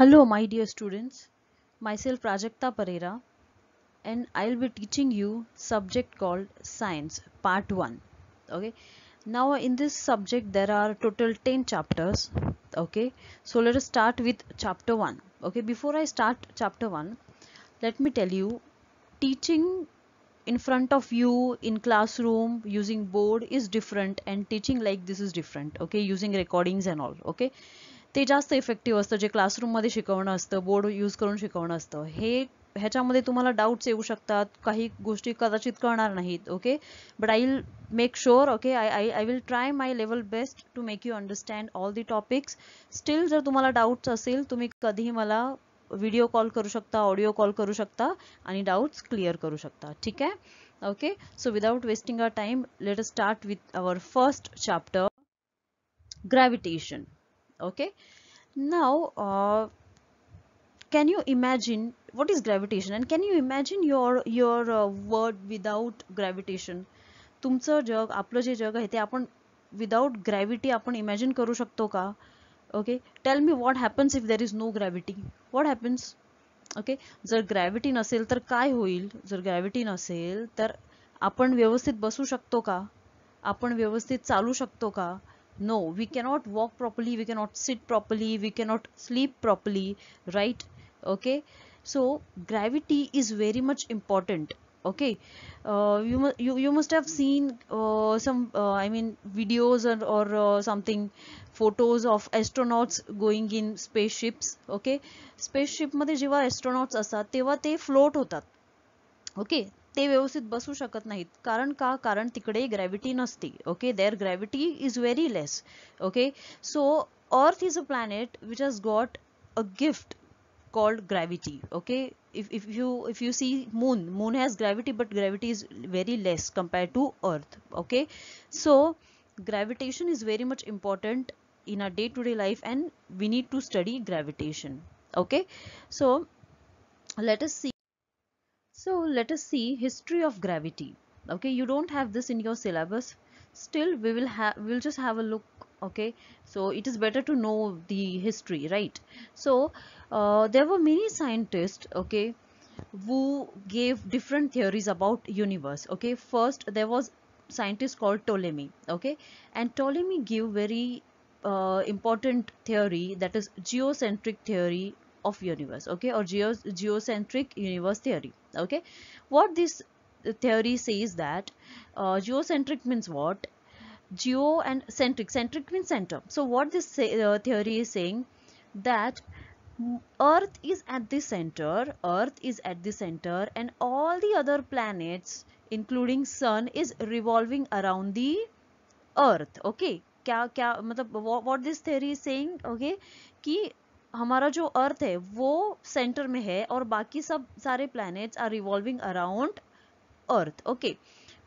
Hello my dear students, myself Prajakta Pereira, and I'll be teaching you subject called science part 1 okay now in this subject there are total 10 chapters okay so let us start with chapter 1 okay before I start chapter 1 let me tell you teaching in front of you in classroom using board is different and teaching like this is different okay using recordings and all okay ते जास्त effective असतं जे क्लासरूममध्ये शिकवणं असतं board use करून शिकवणं असतं हे ह्याच्यामध्ये तुम्हाला डाऊट्स येऊ शकतात काही गोष्टी कदाचित कळणार नाहीत okay but I will make sure okay I I I will try my level best to make you understand all the topics still जर तुम्हाला डाऊट्स असेल तुम्ही कधीही मला व्हिडिओ कॉल करू शकता ऑडिओ कॉल करू शकता आणि डाऊट्स क्लिअर करू शकता ठीक आहे okay so without wasting a time let us start with our first chapter gravitation okay now uh, can you imagine what is gravitation and can you imagine your your uh, word without gravitation तुमचं जग आपलं जे जग आहे ते आपण without gravity आपण imagine करू शकतो का okay tell me what happens if there is no gravity what happens okay जर ग्रॅव्हिटी नसेल तर काय होईल जर ग्रॅव्हिटी नसेल तर आपण व्यवस्थित बसू शकतो का आपण व्यवस्थित चालू शकतो का no we cannot walk properly we cannot sit properly we cannot sleep properly right okay so gravity is very much important okay uh, you, you you must have seen uh, some uh, i mean videos or, or uh, something photos of astronauts going in spaceships okay spaceship मध्ये जेव्हा astronauts असतात teva te float होतात Okay. ते व्यवस्थित बसू शकत नाहीत कारण का कारण तिकडे gravity. नसते okay there gravity is very less okay so earth is a planet which has got a gift called gravity okay if, if you if you see moon moon has gravity but gravity is very less compared to earth okay so gravitation is very much important in our day to -day life and we need to study gravitation okay so let us see so let us see history of gravity. Okay, you don't have this in your syllabus. Still, we will have we'll just have a look. Okay, so it is better to know the history, right? So uh, there were many scientists. Okay, who gave different theories about universe. Okay, first there was scientist called Ptolemy. Okay, and Ptolemy gave very uh, important theory that is geocentric theory of universe okay or geos geocentric universe theory okay what this theory says that uh, geocentric means what geo and centric centric means center so what this uh, theory is saying that earth is at the center earth is at the center and all the other planets including sun is revolving around the earth okay क्या क्या मतलब what this theory is saying okay कि हमारा जो अर्थ है वो centre में है और बाकी सब सारे planets are revolving around earth okay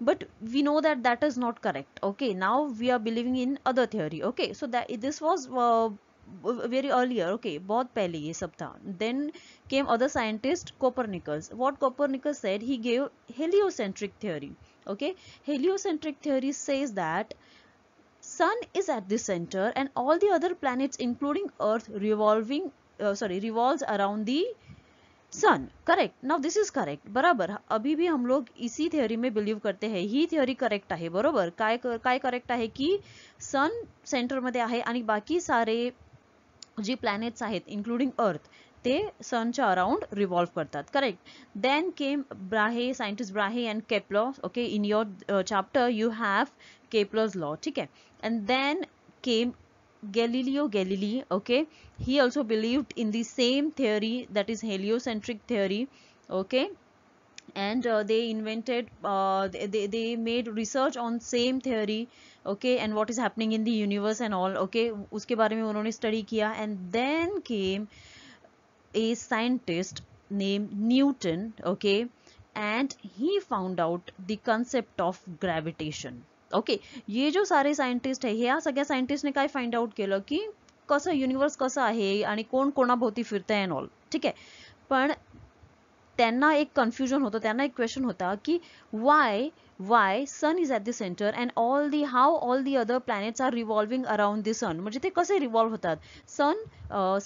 but we know that that is not correct okay now we are believing in other theory okay so that this was very earlier okay बहुत पहले ये सब था then came other scientist Copernicus what Copernicus said he gave heliocentric theory okay heliocentric theory says that Sun is at the center and all the other planets including Earth revolving, uh, sorry, revolves around the sun correct now this is correct बराबर अभी भी हम लोग इसी theory में believe करते हैं ही theory correct है बरोबर काय काय करेक्ट है कि सन सेंटरमध्ये आहे आणि बाकी सारे जी प्लैनेट्स हैं इन्क्लुडिंग अर्थ ते सन सनच्या अराउंड रिवॉल्व करता correct then came Brahe scientist Brahe and Kepler okay in your chapter you have Kepler's law okay. and then came Galileo Galilei okay he also believed in the same theory that is heliocentric theory okay and uh, they invented uh, they, they made research on same theory okay and what is happening in the universe and all okay Uske baare mein unhone study kia. and then came a scientist named Newton okay and he found out the concept of gravitation okay ये जो सारे scientist आहे ह्या सगळ्या सायंटिस्टने काय find out केलं की कसं युनिवर्स कसं आहे आणि कोण कोणाभोवती फिरतं आहे ऑल ठीक आहे पण त्यांना एक कन्फ्युजन होतं त्यांना एक क्वेश्चन होता की why why sun is at the center and all the how all the other planets are revolving around the sun म्हणजे ते कसे रिव्हॉल्व होतात सन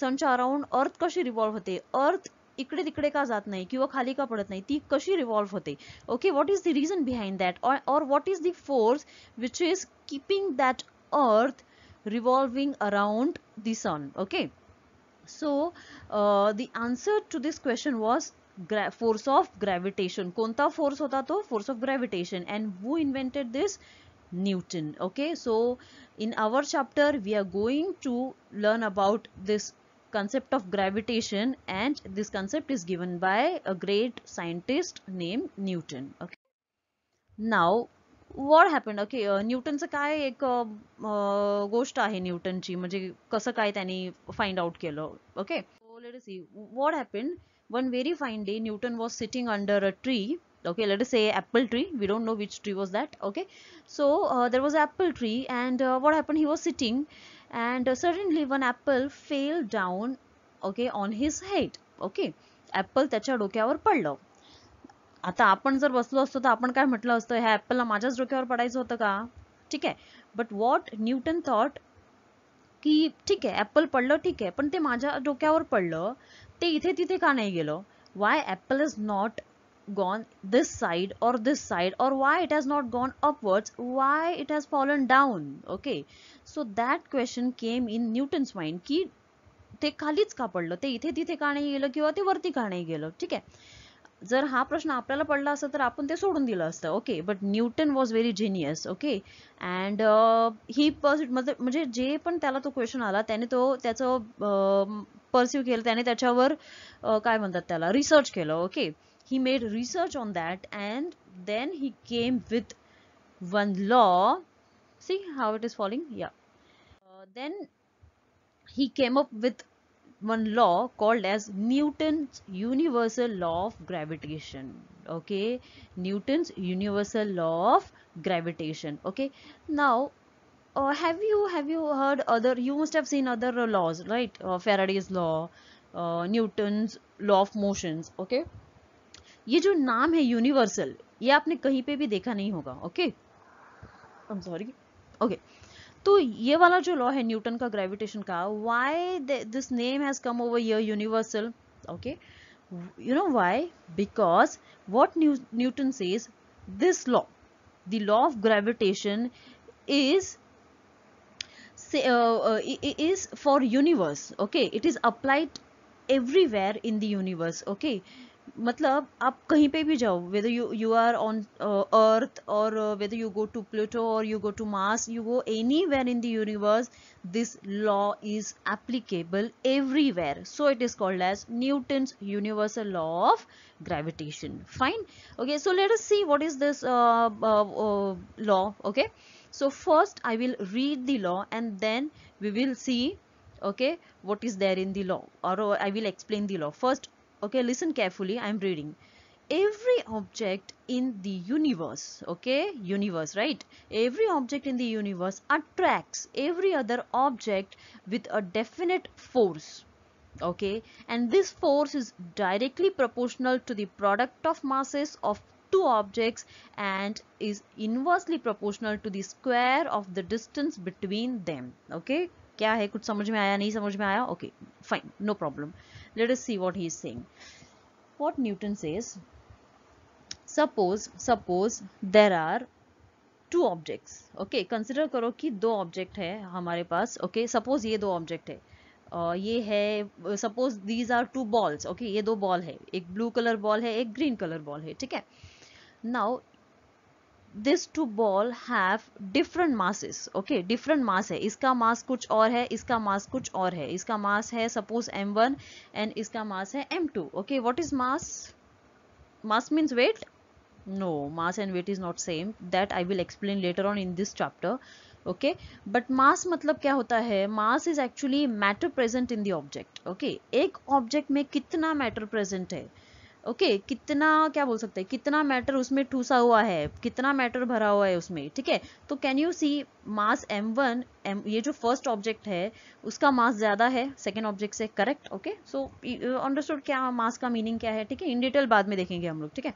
सनच्या अराउंड अर्थ कशी रिव्हॉल्व होते अर्थ इकडे तिकडे का जात नाही किंवा खाली का पडत नहीं ती कशी रिवॉल्व होते okay what is the reason behind that और what is the force which is keeping that earth revolving around the sun okay so the answer to this question was force of gravitation कोणता force होता तो force of gravitation and who invented this Newton okay so in our chapter we are going to learn about this concept of gravitation and this concept is given by a great scientist named Newton. Okay. Now happened? Okay, okay uh, न्यूटनचं काय एक uh, uh, गोष्ट आहे न्यूटनची म्हणजे कसं काय त्यांनी Okay. So let us see what happened. One very fine day, Newton was sitting under a tree. okay let us say apple tree we don't know which tree was that okay so uh, there was apple tree and uh, what happened he was sitting and suddenly uh, one apple fell down okay on his head okay apple त्याच्या डोक्यावर पडलं आता आपण जर बसलो असतो तर आपण काय म्हटलं असतं ह्या ऍपलला माझ्याच डोक्यावर पडायचं होतं का ठीक आहे बट वॉट न्यूटन थॉट की ठीक आहे ऍपल पडलं ठीक आहे पण ते माझ्या डोक्यावर पडलं ते इथे तिथे का नाही गेलं why apple is not gone this side or this side or why it has not gone upwards why it has fallen down okay so that question came in newton's mind की ते खालीच का पडलं ते इथे तिथे का नाही गेलं किंवा ते वरती का नाही गेलं ठीक आहे जर हा प्रश्न आपल्याला पडला असता तर आपण ते सोडून दिलं असतं okay but Newton was very genius okay and he पर्स म्हणजे जे पण त्याला तो क्वेश्चन आला त्याने तो त्याचं पर्स्यू केलं त्याने त्याच्यावर काय म्हणतात त्याला रिसर्च केलं okay he made research on that and then he came with one law see how it is falling yeah uh, then he came up with one law called as Newton's universal law of gravitation okay Newton's universal law of gravitation okay now uh, have you have you heard other you must have seen other laws right uh, Faraday's law uh, Newton's law of motions okay ये जो नाम है universal ये आपने कहीं पे भी देखा नहीं होगा okay I am sorry okay तो ये वाला जो लॉ है न्यूटन का ग्रेविटेशन का why this name has come over here universal okay you know why because what Newton says this law the law of gravitation is Say, uh, uh, it is for universe okay it is applied everywhere in the universe okay मतलब आप कहीं पे भी जाओ whether you you are on earth और whether you go to Pluto और you go to Mars you go anywhere in the this law is applicable everywhere so it is called as newton's universal law of gravitation fine okay so let us see what is this uh, uh, uh, law okay so first i will read the law and then we will see okay what is there in the law or i will explain the law first okay listen carefully i am reading every object in the universe okay universe right every object in the universe attracts every other object with a definite force okay and this force is directly proportional to the product of masses of two objects and is inversely proportional to the square of the distance between them okay क्या है कुछ समझ में आया नहीं समझ में आया Okay, fine, no problem. let us see what he is saying what newton says suppose suppose there are two objects okay consider करो कि दो ऑब्जेक्ट है हमारे पास ओके okay? सपोज ये दो ऑब्जेक्ट है uh, ये है suppose these are two balls okay ये दो बॉल है एक ब्लू कलर बॉल है एक ग्रीन कलर बॉल है ठीक है now this two ball have different masses okay different mass है इसका मास कुछ और है इसका मास कुछ और है इसका मास है सपोज m1 वन एंड इसका मास है m2 two okay what is mass mass means weight no mass and weight is not same that I will explain later on in this chapter okay but mass मतलब क्या होता है mass is actually matter present in the object okay एक object में कितना matter present है okay okay, कितना क्या बोल सकते हैं कितना मैटर उसमें ठूसा हुआ है कितना मैटर भरा हुआ है उसमें ठीक है तो can you see mass M one M ये जो फर्स्ट ऑब्जेक्ट है उसका मास ज्यादा है सेकेंड ऑब्जेक्ट से करेक्ट ओके सो अंडरस्टूड क्या मास का मीनिंग क्या है ठीक है इन डिटेल बाद में देखेंगे हम लोग ठीक है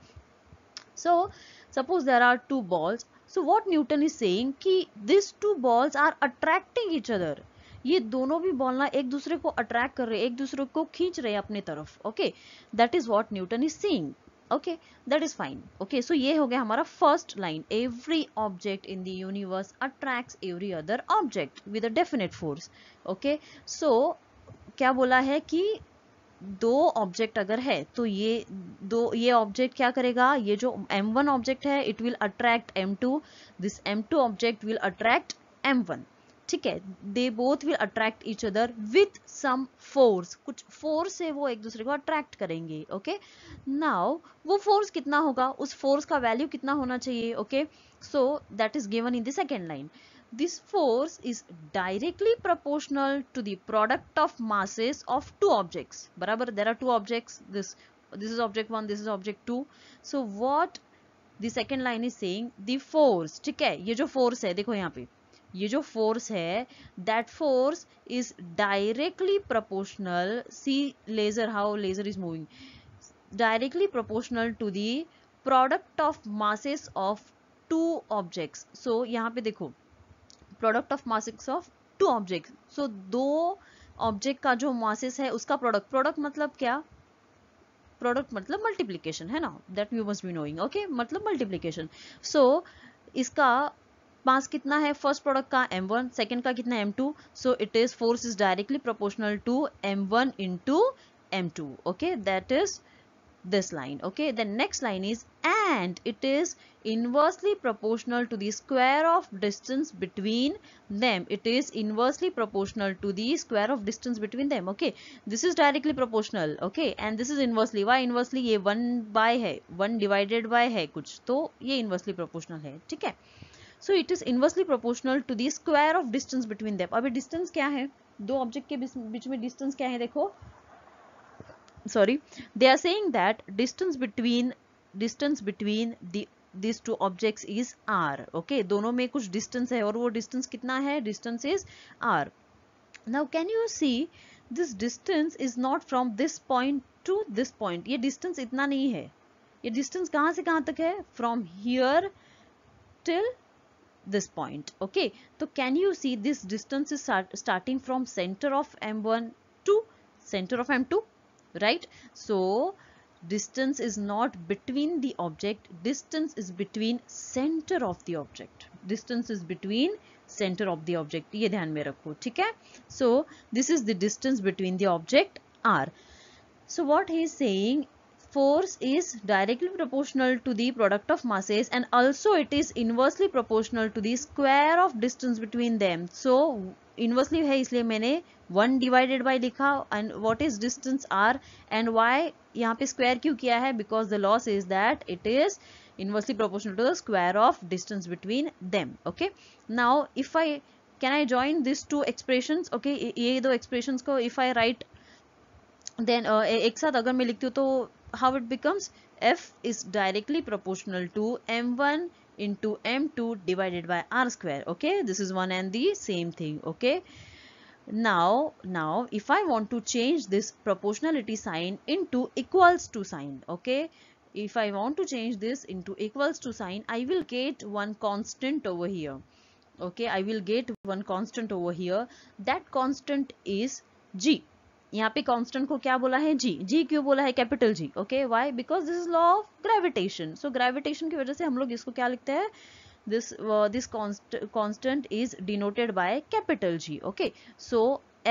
so suppose there are two balls so what Newton is saying की this two balls are attracting each other ये दोनों भी बोलना एक दूसरे को अट्रैक्ट कर रहे एक दूसरे को खींच रहे अपने तरफ okay that is what Newton is saying okay that is fine okay so ये हो गया हमारा first line every object in the universe every other object with a definite force okay so क्या बोला है कि दो ऑब्जेक्ट अगर है तो ये दो ये ऑब्जेक्ट क्या करेगा ये जो M1 ऑब्जेक्ट है it will attract M2 this M2 object will attract M1 ठीक है they both will attract each other with some force कुछ फोर्स से वो एक दूसरे को अट्रैक्ट करेंगे ओके नाउ वो फोर्स कितना होगा उस फोर्स का वैल्यू कितना होना चाहिए okay so that is given in the second line this force is directly proportional to the product of masses of two objects बराबर there are two objects this this is object one this is object two so what the second line is saying force ठीक है ये जो force है देखो यहाँ पे ये जो फोर्स है that force is directly proportional see laser how laser is moving directly proportional to the product of masses of two objects so यहाँ पे देखो product of masses of two object so दो ऑब्जेक्ट का जो masses है उसका product product मतलब क्या प्रोडक्ट मतलब मल्टीप्लीकेशन है ना that you must be knowing okay मतलब मल्टीप्लीकेशन सो इसका पास कितना है फर्स्ट प्रोडक्ट का एम वन सेकेंड का कितना M two so it is force is directly proportional to M one into M two okay that is this line okay the next line is and it is inversely proportional to the square of distance between them it is inversely proportional to the square of distance between them okay this is directly proportional okay and this is inversely why inversely ये one by है one divided by है कुछ तो ये inversely proportional है ठीक है so it is inversely proportional to the square of distance between them अभी डिस्टेंस क्या है दो ऑब्जेक्ट के बीच में डिस्टेंस क्या है देखो sorry they are saying that distance between distance between this two objects is R okay दोनों में कुछ डिस्टेंस है और वो डिस्टेंस कितना है distance is R now can you see this distance is not from this point to this point ये distance इतना नहीं है ये डिस्टेंस कहाँ से कहाँ तक है from here till this point okay so can you see this distance is start, starting from center of m1 to center of m2 right so distance is not between the object distance is between center of the object distance is between center of the object ये ध्यान में रखो ठीक है so this is the distance between the object r so what he is saying force is directly proportional to the product of masses and also it is inversely proportional to the square of distance between them so inversely है इसलिए मैंने one divided by लिखा and what is distance r and why यहाँ पे square क्यों किया है because the law says that it is inversely proportional to the square of distance between them okay now if i can i join these two expressions okay ye do expressions ko if i write then uh, एक साथ अगर मैं लिखती हूँ तो how it becomes f is directly proportional to m1 into m2 divided by r square okay this is one and the same thing okay now now if i want to change this proportionality sign into equals to sign okay if i want to change this into equals to sign i will get one constant over here okay i will get one constant over here that constant is g यहाँ पे constant को क्या बोला है जी जी क्यों बोला है capital G okay why because this is law of gravitation so gravitation की वजह से हम लोग इसको क्या लिखते हैं this this constant is denoted by capital G okay so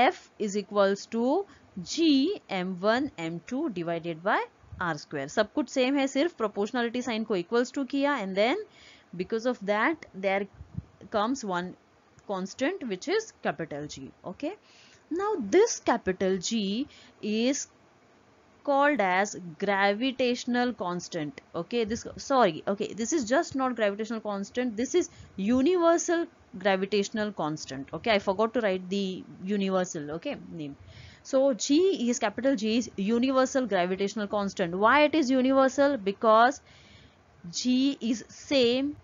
F is equals to G M one M two divided by R square सब कुछ सेम है सिर्फ प्रोपोर्शनलिटी साइन को इक्वल्स टू किया and then because of that there comes one constant which is capital G okay Now this capital G is called as gravitational constant okay this sorry okay this is just not gravitational constant this is universal gravitational constant okay i forgot to write the universal okay name so g is capital g is universal gravitational constant why it is universal because g is same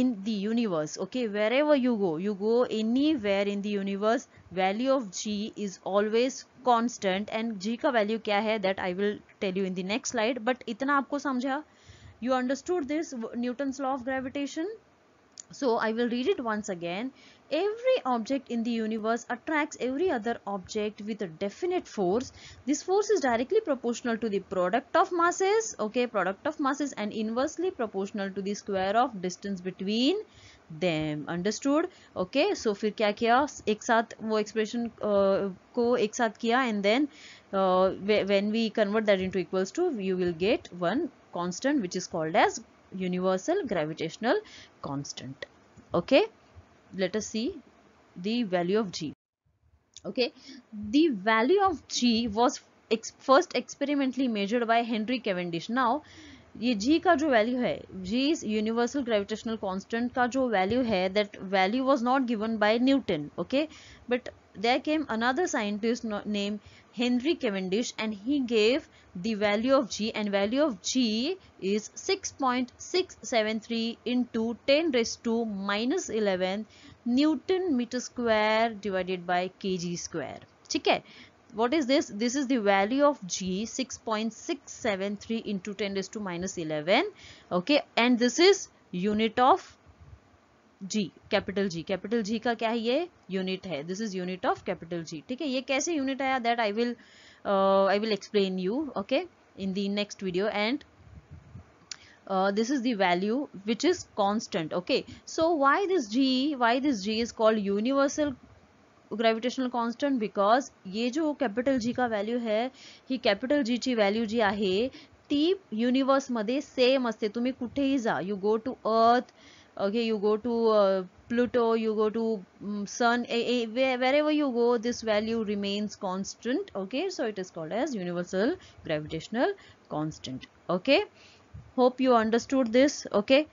in the universe okay wherever you go you go anywhere in the universe value of g is always constant and g ka value क्या hai that I will tell you in the next slide but itna आपको samjha. you understood this Newton's law of gravitation so I will read it once again. Every object in the universe attracts every other object with a definite force. This force is directly proportional to the product of masses, okay, product of masses and inversely proportional to the square of distance between them. Understood? Okay, so फिर क्या किया एक साथ वो expression uh, को एक साथ किया and then uh, when we convert that into equals to, you will get one constant which is called as universal gravitational constant okay let us see the value of g okay the value of g was ex first experimentally measured by henry cavendish now ये g का जो value है g is universal gravitational constant का जो value है that value was not given by Newton okay but there came another scientist name Henry Cavendish and he gave the value of G and value of G is 6.673 into 10 raised to minus 11 Newton meter square divided by kg square. Okay, what is this this is the value of g 6.673 into 10 raised to minus 11 okay and this is unit of G capital G capital G का क्या है ये unit है this is unit of capital G ठीक है ये कैसे unit आया that I will I will explain you okay in the next video and Uh, this is the value which is constant okay so why this g why this g is called universal gravitational constant because ये जो capital G का value आहे ही capital ची value जी आहे ती युनिवर्समध्ये same तुम्हें तुम्ही ही जा you go to earth okay you go to uh, pluto you go to um, sun a, a, wherever you go this value remains constant okay so it is called as universal gravitational constant okay hope you understood this okay